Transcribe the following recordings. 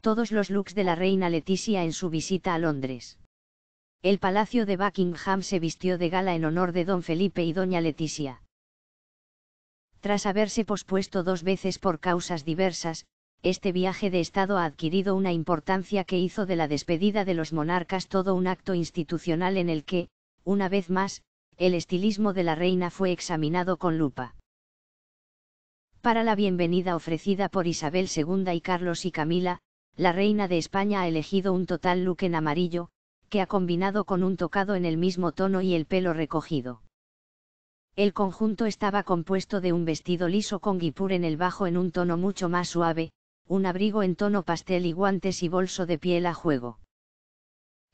todos los looks de la reina Leticia en su visita a Londres. El Palacio de Buckingham se vistió de gala en honor de don Felipe y doña Leticia. Tras haberse pospuesto dos veces por causas diversas, este viaje de Estado ha adquirido una importancia que hizo de la despedida de los monarcas todo un acto institucional en el que, una vez más, el estilismo de la reina fue examinado con lupa. Para la bienvenida ofrecida por Isabel II y Carlos y Camila, la reina de España ha elegido un total look en amarillo, que ha combinado con un tocado en el mismo tono y el pelo recogido. El conjunto estaba compuesto de un vestido liso con guipur en el bajo en un tono mucho más suave, un abrigo en tono pastel y guantes y bolso de piel a juego.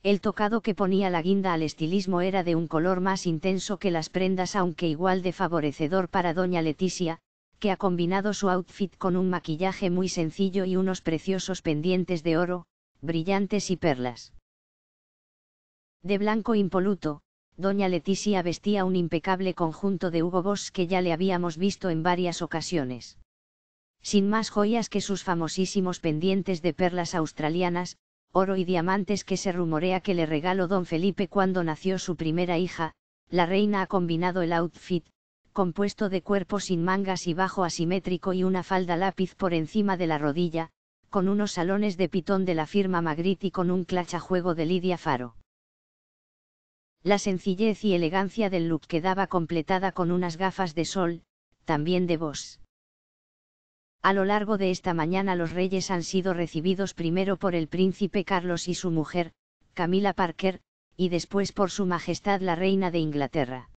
El tocado que ponía la guinda al estilismo era de un color más intenso que las prendas aunque igual de favorecedor para doña Leticia, que ha combinado su outfit con un maquillaje muy sencillo y unos preciosos pendientes de oro, brillantes y perlas. De blanco impoluto, doña Leticia vestía un impecable conjunto de Hugo Boss que ya le habíamos visto en varias ocasiones. Sin más joyas que sus famosísimos pendientes de perlas australianas, oro y diamantes que se rumorea que le regaló don Felipe cuando nació su primera hija, la reina ha combinado el outfit, compuesto de cuerpo sin mangas y bajo asimétrico y una falda lápiz por encima de la rodilla, con unos salones de pitón de la firma Magritte y con un clacha juego de Lidia Faro. La sencillez y elegancia del look quedaba completada con unas gafas de sol, también de voz. A lo largo de esta mañana los reyes han sido recibidos primero por el príncipe Carlos y su mujer, Camila Parker, y después por su Majestad la Reina de Inglaterra.